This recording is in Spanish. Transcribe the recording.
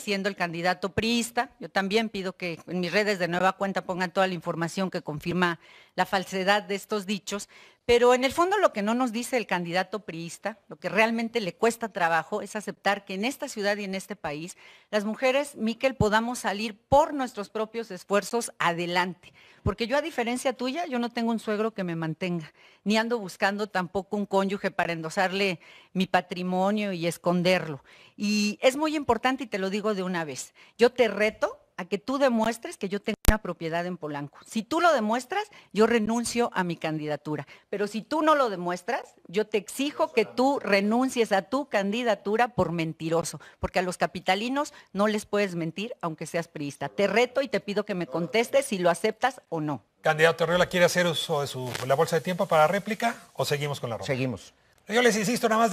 siendo el candidato priista. Yo también pido que en mis redes de nueva cuenta pongan toda la información que confirma la falsedad de estos dichos. Pero en el fondo lo que no nos dice el candidato priista, lo que realmente le cuesta trabajo, es aceptar que en esta ciudad y en este país las mujeres, Miquel, podamos salir por nuestros propios esfuerzos adelante. Porque yo a diferencia tuya, yo no tengo un suegro que me mantenga, ni ando buscando tampoco un cónyuge para endosarle mi patrimonio y esconderlo. Y es muy importante y te lo digo de una vez, yo te reto a que tú demuestres que yo tengo una propiedad en Polanco. Si tú lo demuestras, yo renuncio a mi candidatura. Pero si tú no lo demuestras, yo te exijo que tú renuncies a tu candidatura por mentiroso, porque a los capitalinos no les puedes mentir aunque seas priista. Te reto y te pido que me contestes si lo aceptas o no. Candidato Arriola, ¿quiere hacer uso de la bolsa de tiempo para réplica o seguimos con la ronda? Seguimos. Yo les insisto nada más.